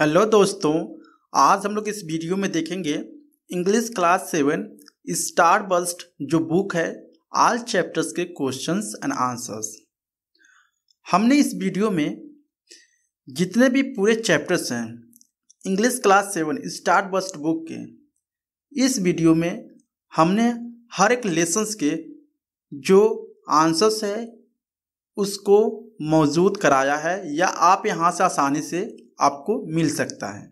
hello दोस्तों आज हम लोग इस वीडियो में देखेंगे English class seven star burst जो बुक है आल चैप्टर्स के क्वेश्चंस एंड आंसर्स हमने इस वीडियो में जितने भी पूरे चैप्टर्स हैं English class seven star burst book के इस वीडियो में हमने हर एक लेसन्स के जो आंसर्स है उसको मौजूद कराया है या आप यहाँ से आसानी से आपको मिल सकता है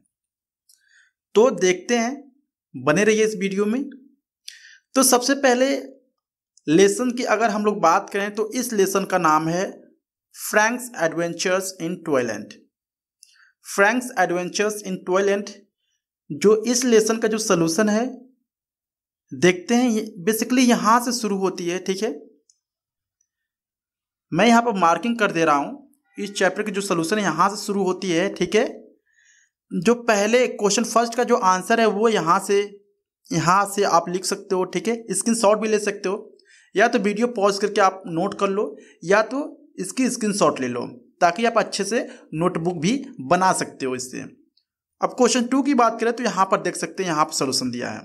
तो देखते हैं बने रहिए इस वीडियो में तो सबसे पहले लेसन की अगर हम लोग बात करें तो इस लेसन का नाम है Frank's adventures in Toyland Frank's adventures in Toyland जो इस लेसन का जो सलूशन है देखते हैं बेसिकली यहां से शुरू होती है ठीक है मैं यहां पर मार्किंग कर दे रहा हूं इस चैप्टर की जो सोल्यूशन यहाँ से शुरू होती है ठीक है जो पहले क्वेश्चन फर्स्ट का जो आंसर है वो यहाँ से यहाँ से आप लिख सकते हो ठीक है स्क्रीन शॉट भी ले सकते हो या तो वीडियो पॉज करके आप नोट कर लो या तो इसकी स्क्रीन शॉट ले लो ताकि आप अच्छे से नोटबुक भी बना सकते हो इससे अब क्वेश्चन टू की बात करें तो यहाँ पर देख सकते हैं यहाँ पर सोल्यूशन दिया है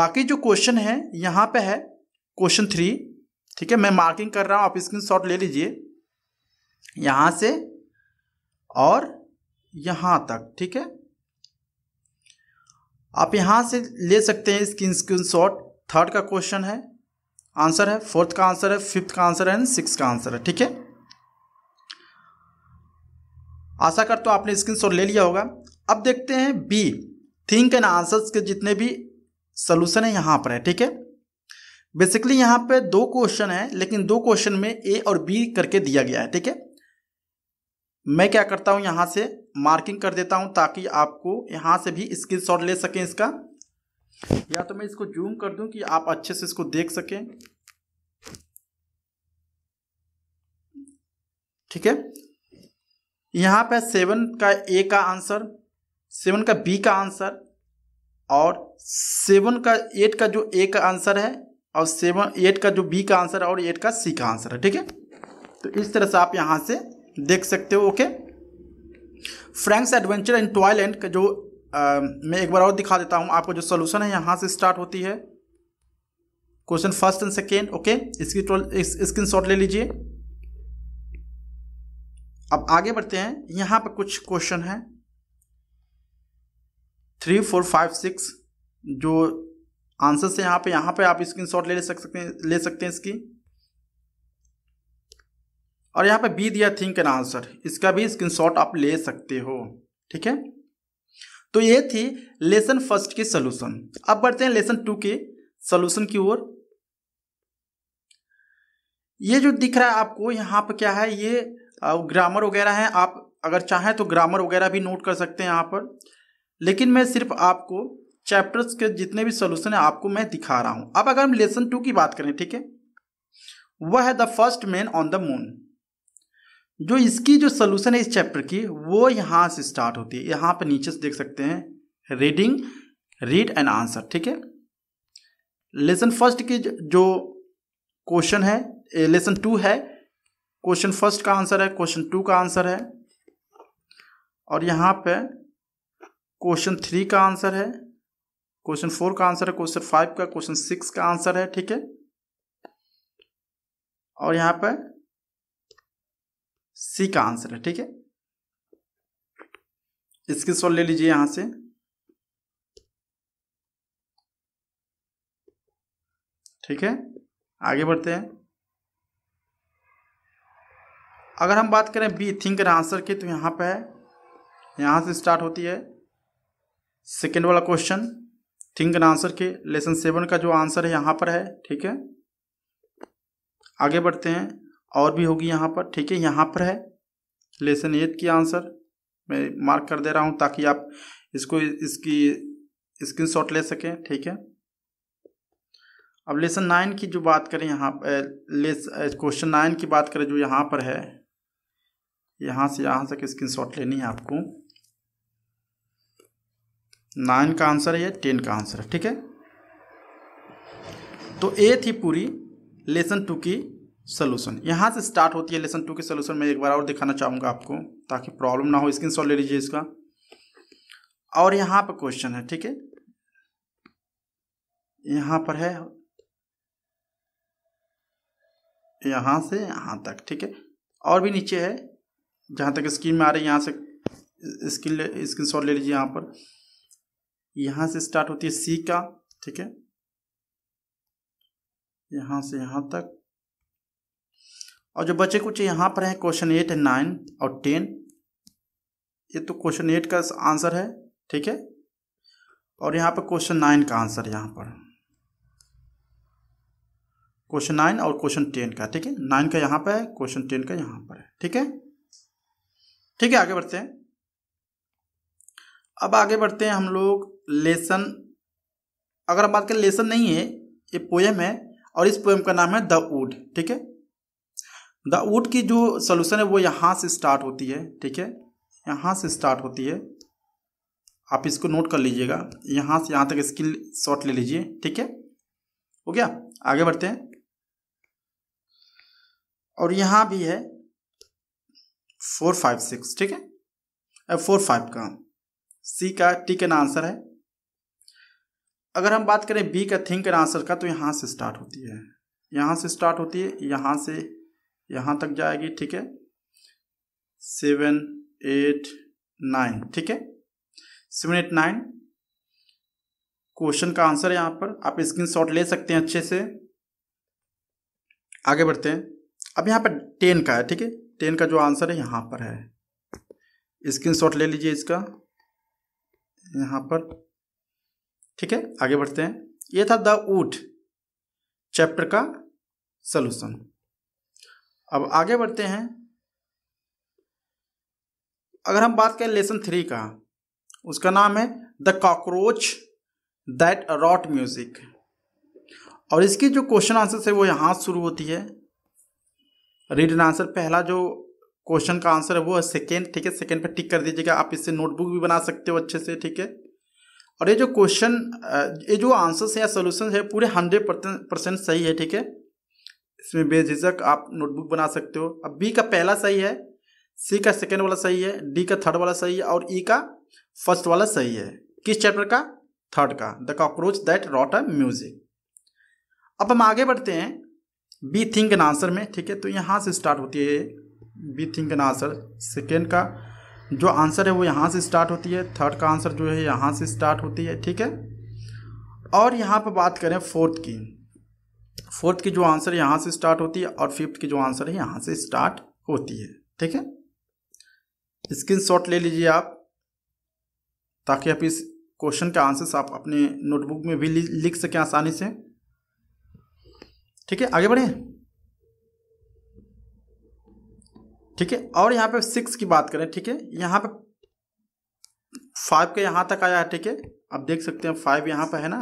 बाकी जो क्वेश्चन है यहाँ पे है क्वेश्चन थ्री ठीक है मैं मार्किंग कर रहा हूँ आप स्क्रीन शॉट ले लीजिए यहाँ से और यहाँ तक ठीक है आप यहाँ से ले सकते हैं स्क्रीन स्क्रीन शॉट थर्ड का क्वेश्चन है आंसर है फोर्थ का आंसर है फिफ्थ का आंसर है सिक्स का आंसर है ठीक है आशा कर तो आपने स्क्रीन शॉट ले लिया होगा अब देखते हैं बी थिंक एंड आंसर्स के जितने भी सोल्यूशन है यहाँ पर है ठीक है बेसिकली यहाँ पे दो क्वेश्चन है लेकिन दो क्वेश्चन में ए और बी करके दिया गया है ठीक है मैं क्या करता हूँ यहाँ से मार्किंग कर देता हूँ ताकि आपको यहाँ से भी स्क्रीनशॉट ले सकें इसका या तो मैं इसको जूम कर दूँ कि आप अच्छे से इसको देख सकें ठीक है यहाँ पे सेवन का ए का आंसर सेवन का बी का आंसर और सेवन का एट का जो ए का आंसर है और सेवन एट का जो बी का आंसर है और एट का सी का आंसर है ठीक है तो इस तरह से आप यहाँ से देख सकते हो okay Frank's adventure in Toyland का जो आ, मैं एक बार और दिखा देता हूँ आपको जो सोल्यूशन है यहाँ से स्टार्ट होती है question first and second okay इसकी स्क्रीन शॉट ले लीजिए अब आगे बढ़ते हैं यहाँ पर कुछ क्वेश्चन है थ्री फोर फाइव सिक्स जो आंसर्स है यहाँ पे यहाँ पे आप स्क्रीन शॉट ले, ले सकते हैं ले सकते हैं इसकी और यहाँ पे बी दिया थिंक एन आंसर इसका भी स्क्रीनशॉट आप ले सकते हो ठीक है तो ये थी लेसन फर्स्ट की सोल्यूशन अब बढ़ते हैं लेसन टू के सोल्यूशन की ओर ये जो दिख रहा है आपको यहाँ पर क्या है ये ग्रामर वगैरह है आप अगर चाहें तो ग्रामर वगैरह भी नोट कर सकते हैं यहाँ पर लेकिन मैं सिर्फ आपको चैप्टर्स के जितने भी सोल्यूशन है आपको मैं दिखा रहा हूँ अब अगर हम लेसन टू की बात करें ठीक है वह है the first man on the moon जो इसकी जो सोल्यूशन है इस चैप्टर की वो यहाँ से स्टार्ट होती है यहाँ पर नीचे से देख सकते हैं रीडिंग रीड एंड आंसर ठीक है लेसन फर्स्ट की जो क्वेश्चन है लेसन टू है क्वेश्चन फर्स्ट का आंसर है क्वेश्चन टू का आंसर है और यहाँ पे क्वेश्चन थ्री का आंसर है क्वेश्चन फोर का आंसर है क्वेश्चन फाइव का क्वेश्चन सिक्स का आंसर है ठीक है और यहाँ पर सी का आंसर है ठीक है स्क्रीनशॉट ले लीजिए यहां से ठीक है आगे बढ़ते हैं अगर हम बात करें बी थिंक आंसर की तो यहां पे है यहां से स्टार्ट होती है सेकेंड वाला क्वेश्चन थिंक आंसर के लेसन सेवन का जो आंसर है यहां पर है ठीक है आगे बढ़ते हैं और भी होगी यहाँ पर ठीक है यहाँ पर है लेसन एट की आंसर मैं मार्क कर दे रहा हूँ ताकि आप इसको इसकी स्क्रीन शॉट ले सकें ठीक है अब लेसन नाइन की जो बात करें यहाँ लेस क्वेश्चन नाइन की बात करें जो यहाँ पर है यहाँ से यहाँ तक स्क्रीन शॉट लेनी है आपको नाइन का आंसर है या टेन का आंसर है ठीक है तो ए थी पूरी लेसन टू की सोल्यूशन यहाँ से स्टार्ट होती है लेसन टू के सोल्यूशन मैं एक बार और दिखाना चाहूँगा आपको ताकि प्रॉब्लम ना हो स्क्रीन शॉट ले लीजिए इसका और यहाँ पर क्वेश्चन है ठीक है यहाँ पर है यहाँ से यहाँ तक ठीक है और भी नीचे है जहाँ तक स्क्रीन में आ रही है यहाँ से स्क्रीन स्क्रीन शॉट ले लीजिए यहाँ पर यहाँ से स्टार्ट होती है सी का ठीक है यहाँ से यहाँ तक और जो बचे कुछ यहाँ पर हैं क्वेश्चन एट नाइन और टेन ये तो क्वेश्चन एट का आंसर है ठीक है और यहाँ पर क्वेश्चन नाइन का आंसर यहाँ पर क्वेश्चन नाइन और क्वेश्चन टेन का ठीक है नाइन का यहाँ पर है क्वेश्चन टेन का यहाँ पर है ठीक है ठीक है आगे बढ़ते हैं अब आगे बढ़ते हैं हम लोग लेसन अगर हम बात करें लेसन नहीं है ये पोएम है और इस पोएम का नाम है द वुड ठीक है द वुड की जो सोल्यूशन है वो यहाँ से स्टार्ट होती है ठीक है यहाँ से स्टार्ट होती है आप इसको नोट कर लीजिएगा यहाँ से यहाँ तक स्किल शॉट ले लीजिए ठीक है हो गया आगे बढ़ते हैं और यहाँ भी है फोर फाइव सिक्स ठीक है अब फोर फाइव का सी का टी का आंसर है अगर हम बात करें बी का थिंक का आंसर का तो यहाँ से स्टार्ट होती है यहाँ से स्टार्ट होती है यहाँ से यहाँ तक जाएगी ठीक है सेवन एट नाइन ठीक है सेवन एट नाइन क्वेश्चन का आंसर है यहाँ पर आप स्क्रीनशॉट ले सकते हैं अच्छे से आगे बढ़ते हैं अब यहाँ पर टेन का है ठीक है टेन का जो आंसर है यहाँ पर है स्क्रीनशॉट ले लीजिए इसका यहाँ पर ठीक है आगे बढ़ते हैं ये था द ऊट चैप्टर का सलूशन अब आगे बढ़ते हैं अगर हम बात करें लेसन थ्री का उसका नाम है the cockroach that wrote music और इसकी जो क्वेश्चन आंसर है वो यहाँ शुरू होती है रीड एंड आंसर पहला जो क्वेश्चन का आंसर है वो है सेकेंड ठीक है सेकेंड पर टिक कर दीजिएगा आप इससे नोटबुक भी बना सकते हो अच्छे से ठीक है और ये जो क्वेश्चन ये जो आंसर्स है या सोल्यूशन है पूरे हंड्रेड परसेंट सही है ठीक है इसमें बेझिझक आप नोटबुक बना सकते हो अब बी का पहला सही है सी का सेकेंड वाला सही है डी का थर्ड वाला सही है और ई e का फर्स्ट वाला सही है किस चैप्टर का थर्ड का the cockroach that wrote uh music अब हम आगे बढ़ते हैं बी थिंक एन आंसर में ठीक है तो यहाँ से स्टार्ट होती है B think and answer second का जो आंसर है वो यहाँ से स्टार्ट होती है थर्ड का आंसर जो है यहाँ से स्टार्ट होती है ठीक है और यहाँ पर बात करें फोर्थ की फोर्थ की जो आंसर यहाँ से स्टार्ट होती है और फिफ्थ की जो आंसर है यहाँ से स्टार्ट होती है ठीक है स्क्रीन शॉट ले लीजिए आप ताकि आप इस क्वेश्चन के आंसर्स आप अपने नोटबुक में भी लिख सकें आसानी से ठीक है आगे बढ़ें ठीक है और यहाँ पे सिक्स की बात करें ठीक है यहाँ पे फाइव का यहाँ तक आया है ठीक है आप देख सकते हैं फाइव यहाँ पर है ना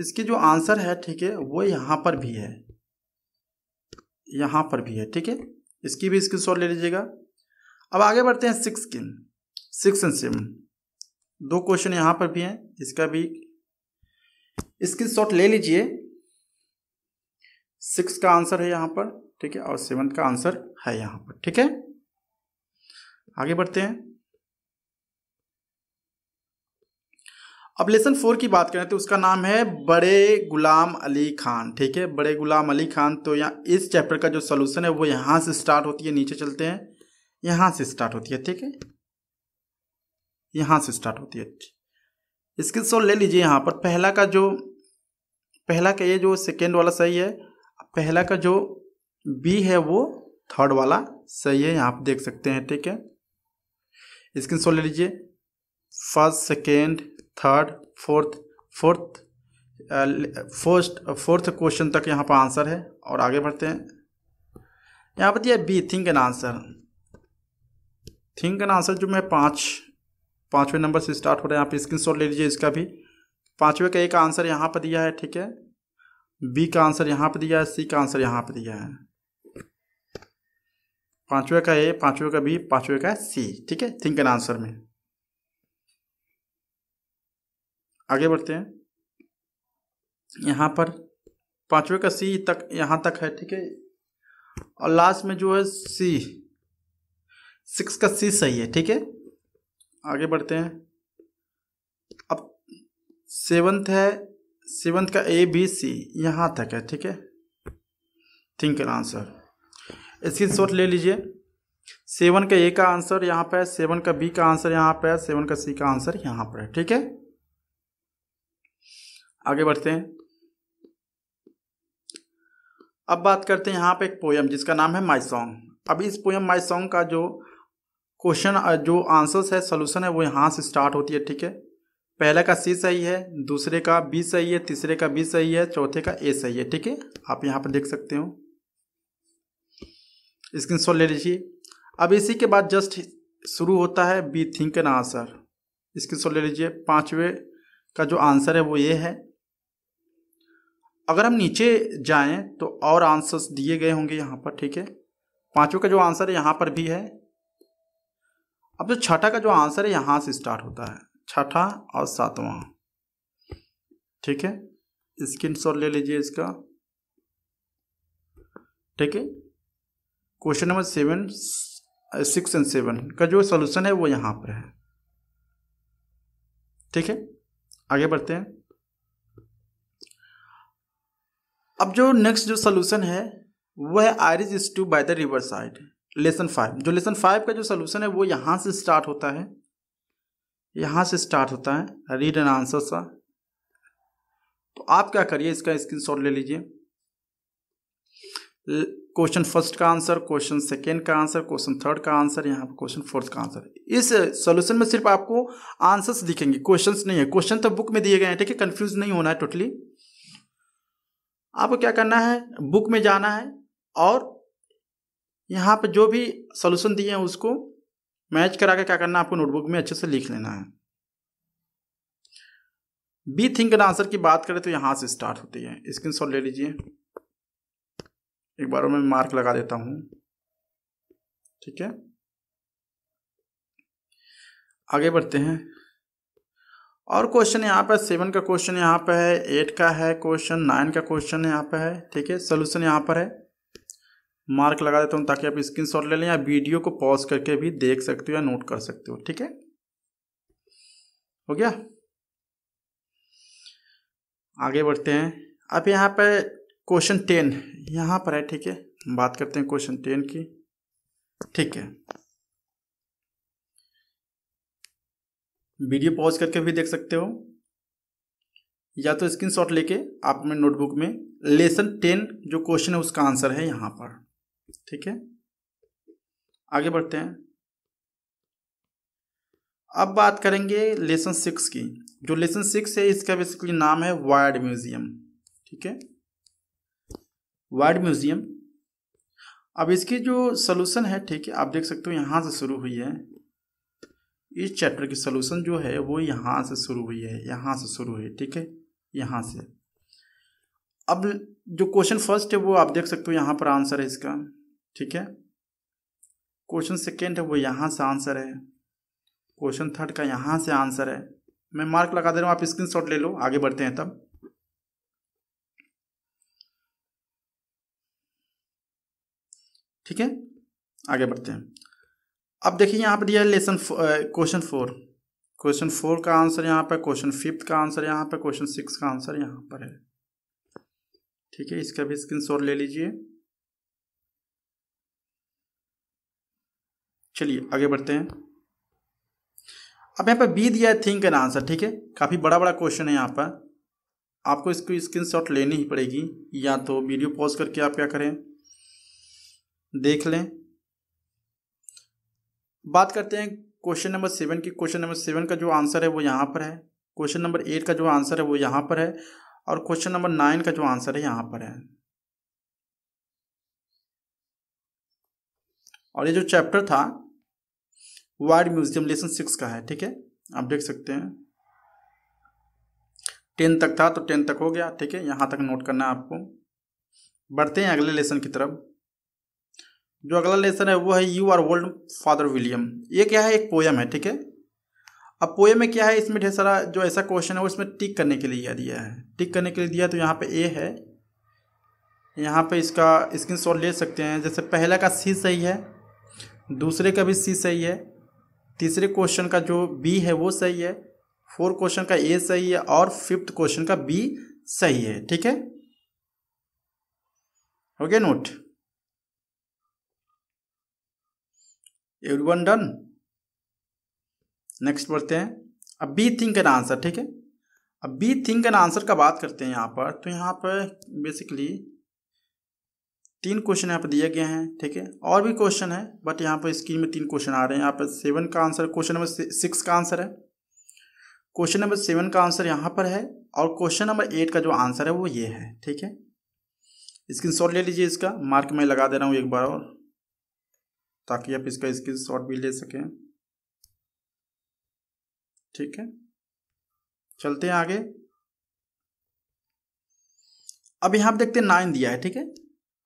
इसके जो आंसर है ठीक है वो यहाँ पर भी है यहाँ पर भी है ठीक है इसकी भी स्क्रीन ले लीजिएगा अब आगे बढ़ते हैं सिक्स किन सिक्स एंड सेवन दो क्वेश्चन यहाँ पर भी हैं इसका भी शॉट ले लीजिए सिक्स का आंसर है यहाँ पर ठीक है और सेवन का आंसर है यहाँ पर ठीक है आगे बढ़ते हैं अब लेसन फोर की बात करें तो उसका नाम है बड़े गुलाम अली खान ठीक है बड़े गुलाम अली खान तो यहाँ इस चैप्टर का जो सोल्यूशन है वो यहाँ से स्टार्ट होती है नीचे चलते हैं यहाँ से स्टार्ट होती है ठीक है यहाँ से स्टार्ट होती है इसके सोल ले लीजिए यहाँ पर पहला का जो पहला का ये जो सेकेंड वाला सही है पहला का जो बी है वो थर्ड वाला सही है यहाँ पर देख सकते हैं ठीक है स्क्रीन ले लीजिए first second third fourth fourth first fourth question तक यहाँ पर आंसर है और आगे बढ़ते हैं यहाँ पर दिया B think and answer think and answer जो मैं पाँच पाँचवें नंबर से स्टार्ट हो रहा है यहाँ पे स्क्रीन शॉट ले लीजिए इसका भी पाँचवें का एक आंसर यहाँ पर दिया है ठीक है बी का आंसर यहाँ पर दिया है सी का आंसर यहाँ पर दिया है पाँचवें का ए पाँचवें का बी पाँचवें का सी ठीक है थिंक एन आंसर में आगे बढ़ते हैं यहाँ पर पाँचवें का सी तक यहाँ तक है ठीक है और लास्ट में जो है सी सिक्स का सी सही है ठीक है आगे बढ़ते हैं अब सेवन्थ है सेवन्थ का ए बी सी यहाँ तक है ठीक है थिंक एन आंसर इसकी शॉर्ट ले लीजिए सेवन का ए का आंसर यहाँ पर है सेवन का बी का आंसर यहाँ पर है सेवन का सी का आंसर यहाँ पर है ठीक है आगे बढ़ते हैं अब बात करते हैं यहाँ पे एक पोयम जिसका नाम है माई सॉन्ग अब इस पोयम माई सॉन्ग का जो क्वेश्चन जो आंसर्स है सोल्यूशन है वो यहाँ से स्टार्ट होती है ठीक है पहले का सी सही है दूसरे का बी सही है तीसरे का बी सही है चौथे का ए सही है ठीक है आप यहाँ पर देख सकते हो स्क्रीनशॉट ले लीजिए अब इसी के बाद जस्ट शुरू होता है B think and answer screenshot ले लीजिए पाँचवें का जो आंसर है वो ये है अगर हम नीचे जाएं तो और आंसर्स दिए गए होंगे यहाँ पर ठीक है पांचों का जो आंसर है यहाँ पर भी है अब जो छठा का जो आंसर है यहाँ से स्टार्ट होता है छठा और सातवां ठीक है स्क्रीन शॉट ले लीजिए इसका ठीक है question number seven six and seven का जो सोल्यूशन है वो यहाँ पर है ठीक है आगे बढ़ते हैं अब जो नेक्स्ट जो सोल्यूशन है वह है आयरिज to by the river side lesson five जो लेसन फाइव का जो सोल्यूशन है वो यहाँ से स्टार्ट होता है यहाँ से स्टार्ट होता है रीड एन आंसर सा तो आप क्या करिए इसका स्क्रीनशॉट ले लीजिए क्वेश्चन फर्स्ट का आंसर क्वेश्चन सेकेंड का आंसर क्वेश्चन थर्ड का आंसर यहाँ पर क्वेश्चन फोर्थ का आंसर इस सोल्यूशन में सिर्फ आपको आंसर्स दिखेंगे क्वेश्चन नहीं है क्वेश्चन तो बुक में दिए गए हैं ठीक है कन्फ्यूज नहीं होना है टोटली आपको क्या करना है बुक में जाना है और यहाँ पर जो भी सोल्यूशन दिए हैं उसको मैच करा के क्या करना है आपको नोटबुक में अच्छे से लिख लेना है बी थिंक एंड आंसर की बात करें तो यहाँ से स्टार्ट होती है स्क्रीन शॉट ले लीजिए एक बार मैं मार्क लगा देता हूँ ठीक है आगे बढ़ते हैं और क्वेश्चन यहाँ पर सेवन का क्वेश्चन यहाँ पर है एट का है क्वेश्चन नाइन का क्वेश्चन यहाँ पर है ठीक है सोल्यूशन यहाँ पर है मार्क लगा देता हूँ ताकि आप शॉट ले लें या वीडियो को पॉज करके भी देख सकते हो या नोट कर सकते हो ठीक है हो गया आगे बढ़ते हैं अब यहाँ पर क्वेश्चन टेन यहाँ पर है ठीक है बात करते हैं क्वेश्चन टेन की ठीक है वीडियो पॉज करके भी देख सकते हो या तो स्क्रीनशॉट लेके आप में नोटबुक में लेसन टेन जो क्वेश्चन है उसका आंसर है यहाँ पर ठीक है आगे बढ़ते हैं अब बात करेंगे लेसन सिक्स की जो लेसन सिक्स है इसका बेसिकली नाम है वायर्ड म्यूजियम ठीक है वायर्ड म्यूजियम अब इसकी जो सोल्यूशन है ठीक है आप देख सकते हो यहाँ से शुरू हुई है इस चैप्टर की सोल्यूशन जो है वो यहाँ से शुरू हुई है यहाँ से शुरू हुई ठीक है यहाँ से अब जो क्वेश्चन फर्स्ट है वो आप देख सकते हो यहाँ पर आंसर है इसका ठीक है क्वेश्चन सेकेंड है वो यहाँ से आंसर है क्वेश्चन थर्ड का यहाँ से आंसर है मैं मार्क लगा दे रहा हूँ आप शॉट ले लो आगे बढ़ते हैं तब ठीक है आगे बढ़ते हैं अब देखिए यहाँ पर दिया है lesson question four question four का आंसर यहाँ पर क्वेश्चन फिफ्थ का आंसर यहाँ पर क्वेश्चन सिक्स का आंसर यहाँ पर है ठीक है इसका भी स्क्रीन ले लीजिए चलिए आगे बढ़ते हैं अब यहाँ पर बी दिया है थिंक एन आंसर ठीक है काफ़ी बड़ा बड़ा क्वेश्चन है यहाँ पर आपको इसको स्क्रीन शॉट लेनी ही पड़ेगी या तो वीडियो पॉज करके आप क्या करें देख लें बात करते हैं क्वेश्चन नंबर सेवन की क्वेश्चन नंबर सेवन का जो आंसर है वो यहाँ पर है क्वेश्चन नंबर एट का जो आंसर है वो यहाँ पर है और क्वेश्चन नंबर नाइन का जो आंसर है यहाँ पर है और ये जो चैप्टर था वाइड म्यूजियम लेसन सिक्स का है ठीक है आप देख सकते हैं टेन तक था तो टेन तक हो गया ठीक है यहाँ तक नोट करना है आपको बढ़ते हैं अगले लेसन की तरफ जो अगला लेसन है वो है you are old father William ये क्या है एक पोएम है ठीक है अब पोएम में क्या है इसमें ढेर सारा जो ऐसा क्वेश्चन है वो इसमें टिक करने के लिए दिया है टिक करने के लिए दिया तो यहाँ पे ए है यहाँ पे इसका स्क्रीन शॉट ले सकते हैं जैसे पहला का सी सही है दूसरे का भी सी सही है तीसरे क्वेश्चन का जो बी है वो सही है फोर्थ क्वेश्चन का ए सही है और फिफ्थ क्वेश्चन का बी सही है ठीक है okay note one done next बढ़ते हैं अब बी थिंक एन आंसर ठीक है अब बी थिंक एन आंसर का बात करते हैं यहाँ पर तो यहाँ पर बेसिकली तीन क्वेश्चन यहाँ पर दिए गए हैं ठीक है और भी क्वेश्चन है बट यहाँ पर स्क्रीन में तीन क्वेश्चन आ रहे हैं यहाँ पर सेवन का आंसर क्वेश्चन नंबर सिक्स का आंसर है क्वेश्चन नंबर सेवन का आंसर यहाँ पर है और क्वेश्चन नंबर एट का जो आंसर है वो ये है ठीक है स्क्रीन ले लीजिए इसका मार्क मैं लगा दे रहा हूँ एक बार और ताकि आप इसका स्क्रीन शॉट भी ले सकें ठीक है चलते हैं आगे अब यहां पर देखते हैं नाइन दिया है ठीक है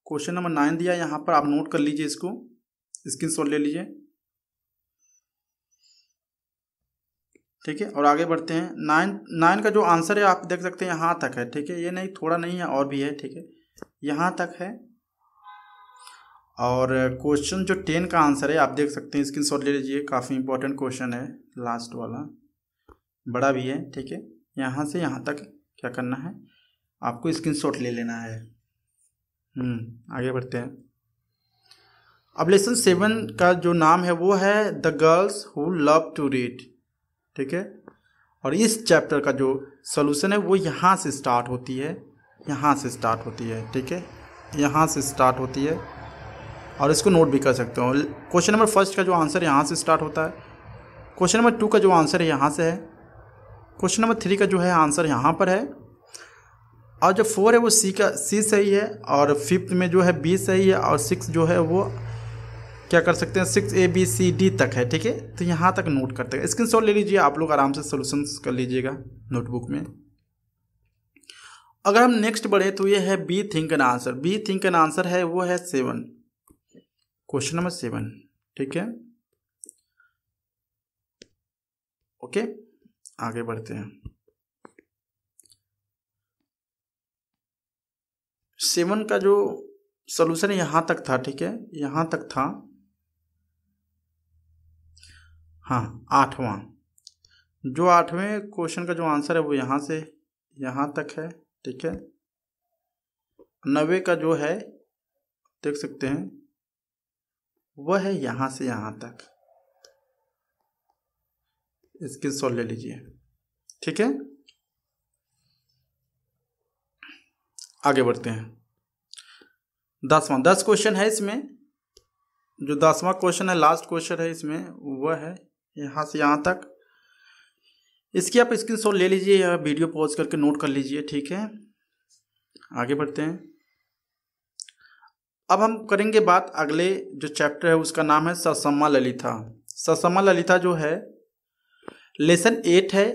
क्वेश्चन नंबर नाइन दिया यहां पर आप नोट कर लीजिए इसको स्क्रीन शॉट ले लीजिए ठीक है और आगे बढ़ते हैं नाइन नाइन का जो आंसर है आप देख सकते हैं यहाँ तक है ठीक है ये नहीं थोड़ा नहीं है और भी है ठीक है यहाँ तक है और क्वेश्चन जो टेन का आंसर है आप देख सकते हैं स्क्रीन शॉट ले लीजिए काफ़ी इंपॉर्टेंट क्वेश्चन है लास्ट वाला बड़ा भी है ठीक है यहाँ से यहाँ तक क्या करना है आपको स्क्रीन शॉट ले लेना है हम्म, आगे बढ़ते हैं अब लेसन सेवन का जो नाम है वो है the girls who love to read ठीक है और इस चैप्टर का जो सोलूशन है वो यहाँ से स्टार्ट होती है यहाँ से स्टार्ट होती है ठीक है यहाँ से स्टार्ट होती है और इसको नोट भी कर सकते हो क्वेश्चन नंबर फर्स्ट का जो आंसर यहाँ से स्टार्ट होता है क्वेश्चन नंबर टू का जो आंसर है यहाँ से है क्वेश्चन नंबर थ्री का जो है आंसर यहाँ पर है और जो फोर है वो सी का सी सही है और फिफ्थ में जो है बी सही है और सिक्स जो है वो क्या कर सकते हैं six A B C D तक है ठीक है तो यहाँ तक नोट करते हैं स्क्रीन ले लीजिए आप लोग आराम से सोल्यूशन कर लीजिएगा नोटबुक में अगर हम नेक्स्ट बढ़े तो ये है B think and answer B think and answer है वो है सेवन क्वेश्चन नंबर सेवन ठीक है ओके आगे बढ़ते हैं सेवन का जो सोल्यूशन यहां तक था ठीक है यहां तक था हाँ आठवां जो आठवें क्वेश्चन का जो आंसर है वो यहां से यहां तक है ठीक है नवे का जो है देख सकते हैं वह है यहाँ से यहाँ तक स्क्रीन शॉट ले लीजिए ठीक है आगे बढ़ते हैं दसवां दस क्वेश्चन है इसमें जो दसवां क्वेश्चन है लास्ट क्वेश्चन है इसमें वह है यहाँ से यहाँ तक इसकी आप स्क्रीन शॉट ले लीजिए या वीडियो पॉज करके नोट कर लीजिए ठीक है आगे बढ़ते हैं अब हम करेंगे बात अगले जो चैप्टर है उसका नाम है ससम्मा ललिता ससम्मा ललिता जो है लेसन एट है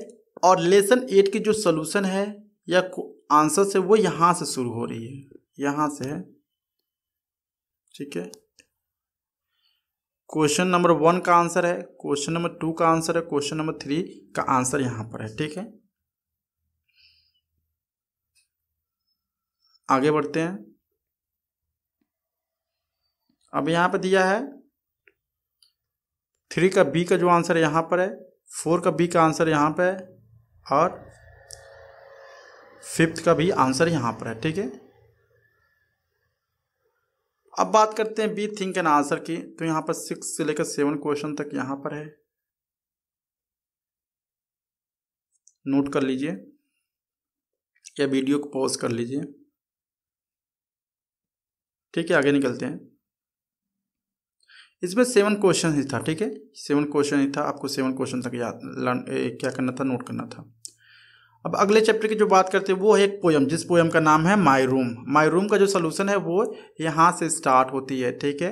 और लेसन एट की जो सोलूशन है या आंसर से वो यहाँ से शुरू हो रही है यहाँ से है ठीक है क्वेश्चन नंबर वन का आंसर है क्वेश्चन नंबर टू का आंसर है क्वेश्चन नंबर थ्री का आंसर यहाँ पर है ठीक है आगे बढ़ते हैं अब यहाँ पर दिया है थ्री का बी का जो आंसर यहाँ पर है फोर का बी का आंसर यहाँ पर है और फिफ्थ का भी आंसर यहाँ पर है ठीक है अब बात करते हैं बी थिंक एंड आंसर की तो यहाँ पर सिक्स से लेकर सेवन क्वेश्चन तक यहाँ पर है नोट कर लीजिए या वीडियो को पॉज कर लीजिए ठीक है आगे निकलते हैं इसमें सेवन क्वेश्चन ही था ठीक है सेवन क्वेश्चन ही था आपको सेवन क्वेश्चन तक याद क्या करना था नोट करना था अब अगले चैप्टर की जो बात करते हैं वो है एक पोयम जिस पोयम का नाम है माई रूम माई रूम का जो सोलूशन है वो यहाँ से स्टार्ट होती है ठीक है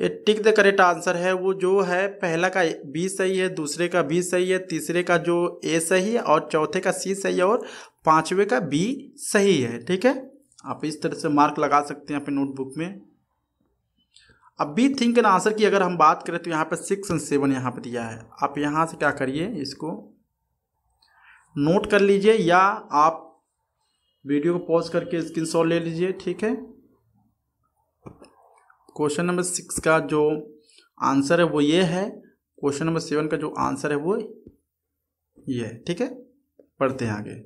ये टिक द करेक्ट आंसर है वो जो है पहला का बी सही है दूसरे का बी सही है तीसरे का जो ए सही है और चौथे का सी सही है और पाँचवें का बी सही है ठीक है आप इस तरह से मार्क लगा सकते हैं अपने नोटबुक में अब बी थिंक एंड आंसर की अगर हम बात करें तो यहाँ पर सिक्स एंड सेवन यहाँ पर दिया है आप यहाँ से क्या करिए इसको नोट कर लीजिए या आप वीडियो को पॉज करके स्क्रीन शॉट ले लीजिए ठीक है क्वेश्चन नंबर सिक्स का जो आंसर है वो ये है क्वेश्चन नंबर सेवन का जो आंसर है वो ये है ठीक है पढ़ते हैं आगे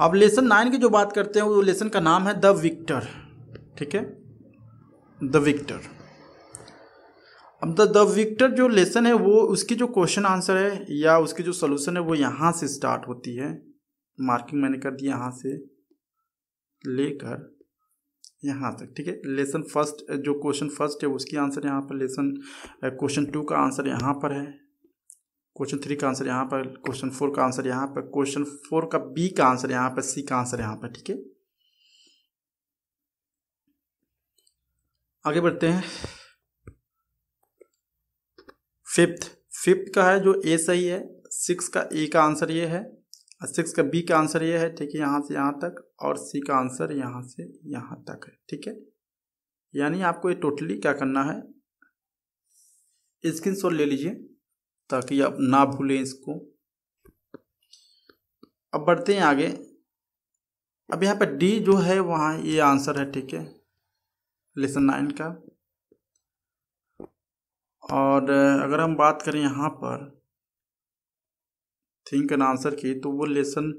अब लेसन नाइन की जो बात करते हैं वो लेसन का नाम है द विक्टर ठीक है द विक्टर अब द द विक्टर जो लेसन है वो उसकी जो क्वेश्चन आंसर है या उसकी जो सोल्यूशन है वो यहाँ से स्टार्ट होती है मार्किंग मैंने कर दी यहाँ से लेकर यहाँ तक ठीक है लेसन फर्स्ट जो क्वेश्चन फर्स्ट है उसकी आंसर यहाँ पर लेसन क्वेश्चन टू का आंसर यहाँ पर है क्वेश्चन थ्री का आंसर यहाँ पर क्वेश्चन फोर का आंसर यहाँ पर क्वेश्चन फोर का बी का आंसर यहाँ पर सी का आंसर यहाँ पर ठीक है आगे बढ़ते हैं फिफ्थ फिफ्थ का है जो ए सही है सिक्स का ए का आंसर ये है और सिक्स का बी का आंसर ये है ठीक है यहाँ से यहाँ तक और सी का आंसर यहाँ से यहाँ तक है ठीक है यानी आपको ये टोटली क्या करना है स्क्रीन ले लीजिए ताकि आप ना भूलें इसको अब बढ़ते हैं आगे अब यहाँ पर डी जो है वहाँ ये आंसर है ठीक है लेसन नाइन का और अगर हम बात करें यहाँ पर थिंक एंड आंसर की तो वो लेसन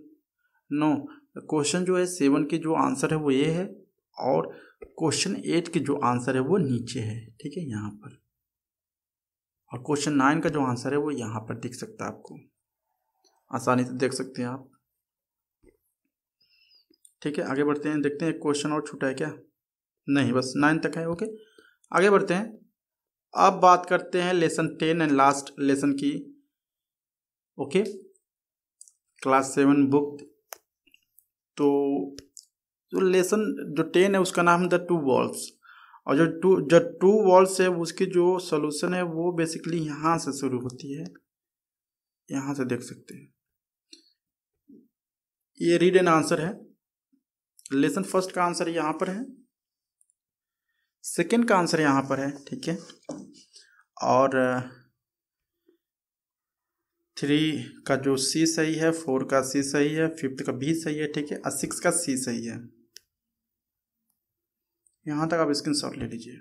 नो क्वेश्चन जो है सेवन के जो आंसर है वो ये है और क्वेश्चन एट के जो आंसर है वो नीचे है ठीक है यहाँ पर और क्वेश्चन नाइन का जो आंसर है वो यहाँ पर दिख सकता है आपको आसानी से देख सकते हैं आप ठीक है आगे बढ़ते हैं देखते हैं क्वेश्चन और छूटा है क्या नहीं बस नाइन तक है ओके आगे बढ़ते हैं अब बात करते हैं lesson ten and last lesson की ओके क्लास सेवन बुक तो जो लेसन जो टेन है उसका नाम द टू वॉल्स और जो टू जो टू वॉल्स है उसकी जो सोल्यूशन है वो बेसिकली यहाँ से शुरू होती है यहाँ से देख सकते हैं ये रीड एंड आंसर है लेसन फर्स्ट का आंसर यहाँ पर है सेकेंड का आंसर यहाँ पर है ठीक है और थ्री का जो सी सही है फोर का सी सही है फिफ्थ का बी सही है ठीक है और सिक्स का सी सही है यहाँ तक आप स्क्रीन शॉट ले लीजिए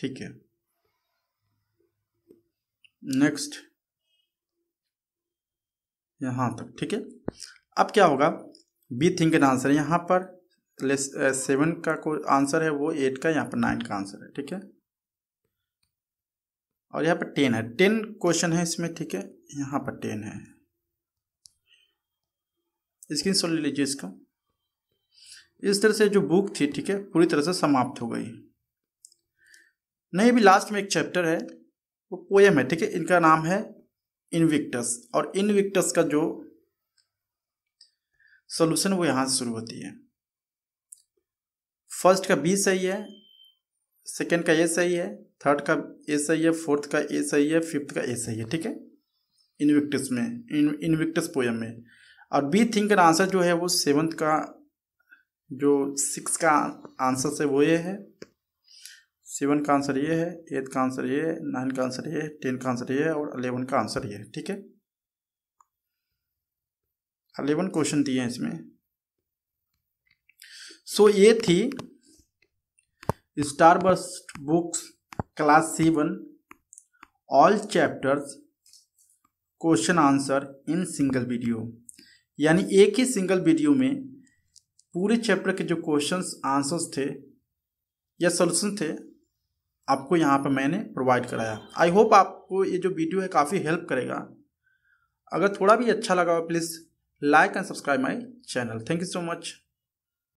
ठीक है नेक्स्ट यहाँ तक ठीक है अब क्या होगा बी थिंक एन आंसर है यहाँ पर लेस सेवन uh, का कोई आंसर है वो एट का यहाँ पर नाइन का आंसर है ठीक है और यहाँ पर टेन है टेन क्वेश्चन है इसमें ठीक है यहाँ पर टेन है स्क्रीन शॉट ले लीजिए इसका इस तरह से जो बुक थी ठीक है पूरी तरह से समाप्त हो गई नहीं भी लास्ट में एक चैप्टर है वो पोएम है ठीक है इनका नाम है इनविक्टस और इनविक्टस का जो सोल्यूशन वो यहाँ से शुरू होती है फर्स्ट का बी सही है सेकेंड का ए सही है थर्ड का ए सही है फोर्थ का ए सही है फिफ्थ का ए सही है ठीक है इनविक्टस में इनविक्टस पोएम में और बी थिंग का आंसर जो है वो सेवन्थ का जो सिक्स का आंसर से वो ये है सेवन का आंसर ये है एट का आंसर ये है नाइन का आंसर ये है टेन का आंसर ये है और अलेवन का आंसर ये है ठीक है अलेवन क्वेश्चन दिए हैं इसमें सो so, ये थी starburst books class seven all chapters question answer in single video यानी एक ही सिंगल वीडियो में पूरे चैप्टर के जो क्वेश्चंस आंसर्स थे या सोल्यूशन थे आपको यहाँ पर मैंने प्रोवाइड कराया आई होप आपको ये जो वीडियो है काफ़ी हेल्प करेगा अगर थोड़ा भी अच्छा लगा हो please like and subscribe my channel thank you so much